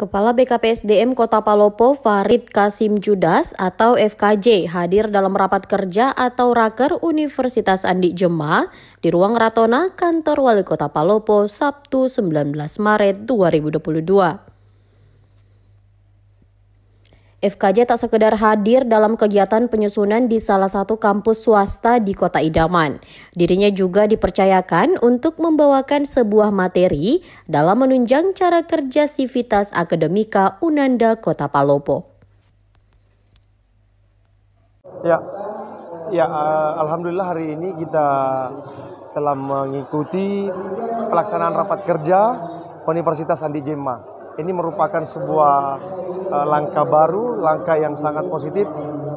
Kepala BKPSDM Kota Palopo Farid Kasim Judas atau FKJ hadir dalam rapat kerja atau raker Universitas Andi Jema di Ruang Ratona Kantor Wali Kota Palopo Sabtu 19 Maret 2022. FKJ tak sekedar hadir dalam kegiatan penyusunan di salah satu kampus swasta di kota idaman. Dirinya juga dipercayakan untuk membawakan sebuah materi dalam menunjang cara kerja Sivitas Akademika Unanda Kota Palopo. Ya, ya uh, Alhamdulillah hari ini kita telah mengikuti pelaksanaan rapat kerja Universitas Andi Jema ini merupakan sebuah eh, langkah baru, langkah yang sangat positif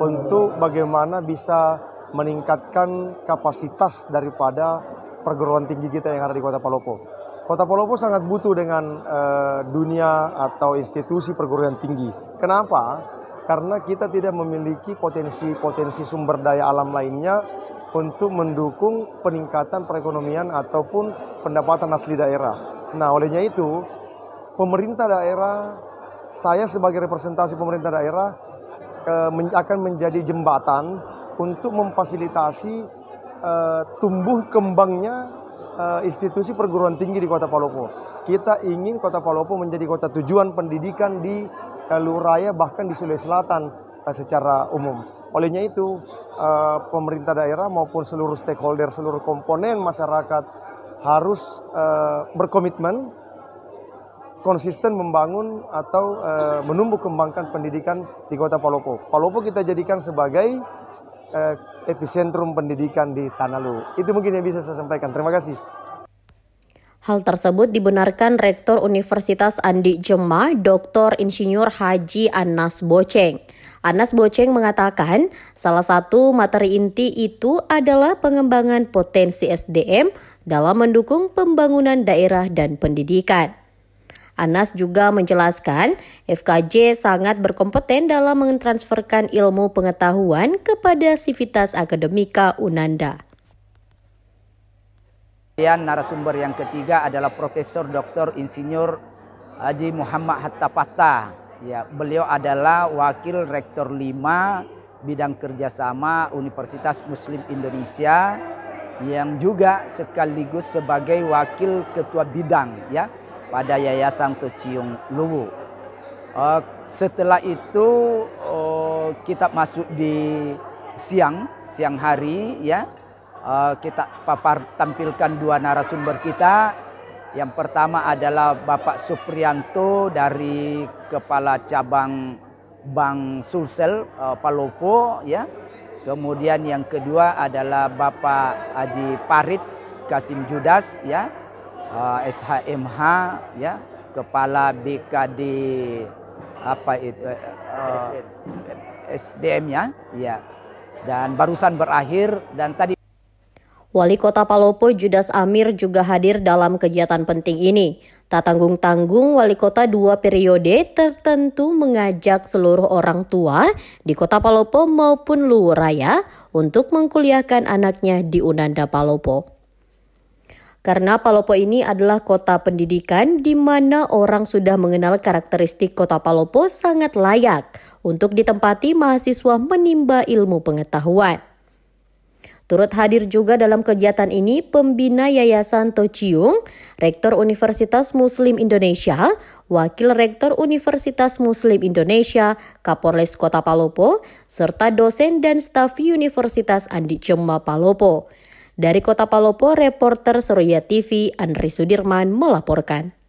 untuk bagaimana bisa meningkatkan kapasitas daripada perguruan tinggi kita yang ada di Kota Palopo. Kota Palopo sangat butuh dengan eh, dunia atau institusi perguruan tinggi. Kenapa? Karena kita tidak memiliki potensi-potensi sumber daya alam lainnya untuk mendukung peningkatan perekonomian ataupun pendapatan asli daerah. Nah, olehnya itu pemerintah daerah, saya sebagai representasi pemerintah daerah eh, akan menjadi jembatan untuk memfasilitasi eh, tumbuh kembangnya eh, institusi perguruan tinggi di Kota Palopo. Kita ingin Kota Palopo menjadi kota tujuan pendidikan di Luraya bahkan di Sulawesi Selatan secara umum. Olehnya itu pemerintah daerah maupun seluruh stakeholder, seluruh komponen masyarakat harus berkomitmen konsisten membangun atau e, menumbuh kembangkan pendidikan di Kota Palopo. Palopo kita jadikan sebagai e, epicentrum pendidikan di Tanah Lu. Itu mungkin yang bisa saya sampaikan. Terima kasih. Hal tersebut dibenarkan Rektor Universitas Andi Jema, Dr. Insinyur Haji Anas Boceng. Anas Boceng mengatakan, salah satu materi inti itu adalah pengembangan potensi SDM dalam mendukung pembangunan daerah dan pendidikan. Anas juga menjelaskan, FKJ sangat berkompeten dalam mentransferkan ilmu pengetahuan kepada sivitas akademika Unanda. Dan narasumber yang ketiga adalah Profesor Dr. Insinyur Haji Muhammad Hatta Hattapata. Ya, beliau adalah Wakil Rektor 5 Bidang Kerjasama Universitas Muslim Indonesia yang juga sekaligus sebagai Wakil Ketua Bidang ya pada Yayasan Tociung Luwu. Uh, setelah itu uh, kita masuk di siang, siang hari ya. Uh, kita papar tampilkan dua narasumber kita. Yang pertama adalah Bapak Suprianto dari Kepala Cabang Bank Sulsel uh, Palopo ya. Kemudian yang kedua adalah Bapak Haji Parit Kasim Judas ya SHMH ah, ya kepala BKD apa itu uh, eh, SDM ya ya dan barusan berakhir dan tadi Wali Kota Palopo Judas Amir juga hadir dalam kegiatan penting ini. Tak tanggung-tanggung, wali kota dua periode tertentu mengajak seluruh orang tua di Kota Palopo maupun Luwuraya untuk mengkuliahkan anaknya di Unanda Palopo. Karena Palopo ini adalah kota pendidikan di mana orang sudah mengenal karakteristik kota Palopo sangat layak untuk ditempati mahasiswa menimba ilmu pengetahuan. Turut hadir juga dalam kegiatan ini pembina Yayasan Tociung, Rektor Universitas Muslim Indonesia, Wakil Rektor Universitas Muslim Indonesia, Kapolres Kota Palopo, serta dosen dan staf Universitas Andi Cemba Palopo. Dari Kota Palopo, reporter Surya TV Andri Sudirman melaporkan.